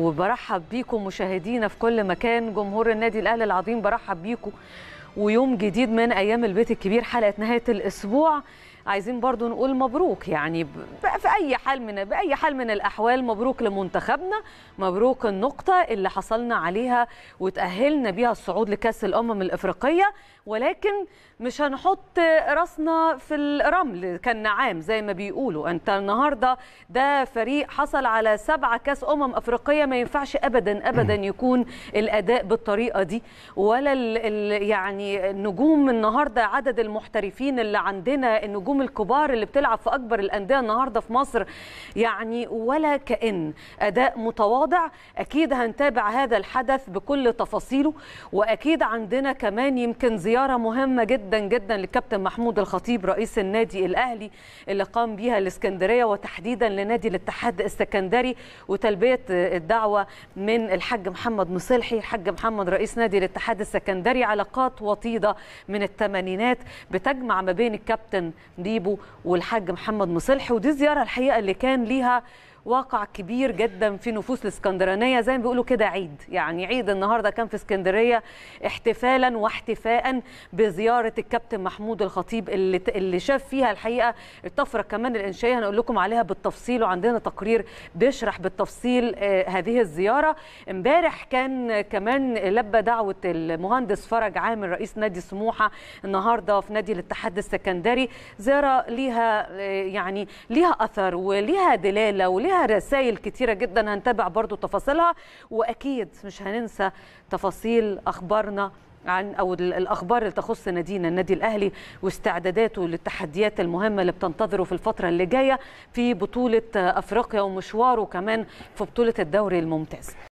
وبرحب بيكم مشاهدينا في كل مكان جمهور النادي الاهلي العظيم برحب بيكم ويوم جديد من ايام البيت الكبير حلقه نهايه الاسبوع عايزين برضو نقول مبروك يعني في اي حال من باي حال من الاحوال مبروك لمنتخبنا مبروك النقطه اللي حصلنا عليها وتاهلنا بيها الصعود لكاس الامم الافريقيه ولكن مش هنحط راسنا في الرمل كان عام زي ما بيقولوا انت النهارده ده فريق حصل على سبعة كاس امم افريقيه ما ينفعش ابدا ابدا يكون الاداء بالطريقه دي ولا الـ يعني نجوم النهارده عدد المحترفين اللي عندنا النجوم الكبار اللي بتلعب في اكبر الانديه النهارده في مصر يعني ولا كأن اداء متواضع اكيد هنتابع هذا الحدث بكل تفاصيله واكيد عندنا كمان يمكن زياره مهمه جدا جدا للكابتن محمود الخطيب رئيس النادي الاهلي اللي قام بيها الاسكندريه وتحديدا لنادي الاتحاد السكندري وتلبيه الدعوه من الحاج محمد مصلحي الحاج محمد رئيس نادي الاتحاد السكندري علاقات و وطيده من الثمانينات بتجمع ما بين الكابتن ديبو والحاج محمد مصلحي ودي زياره الحقيقه اللي كان ليها واقع كبير جدا في نفوس الاسكندرانيه زي ما بيقولوا كده عيد يعني عيد النهارده كان في اسكندريه احتفالا واحتفاء بزياره الكابتن محمود الخطيب اللي اللي شاف فيها الحقيقه الطفره كمان الانشائيه هنقول لكم عليها بالتفصيل وعندنا تقرير بيشرح بالتفصيل آه، هذه الزياره امبارح كان كمان لبى دعوه المهندس فرج عامر رئيس نادي سموحه النهارده في نادي الاتحاد السكندري زياره ليها آه، يعني ليها اثر وليها دلاله وليها فيها رسائل كتيرة جدا هنتابع برضو تفاصيلها وأكيد مش هننسى تفاصيل أخبارنا عن او الاخبار اللي تخص نادينا النادي الاهلي واستعداداته للتحديات المهمه اللي بتنتظره في الفتره اللي جايه في بطوله افريقيا ومشواره كمان في بطوله الدوري الممتاز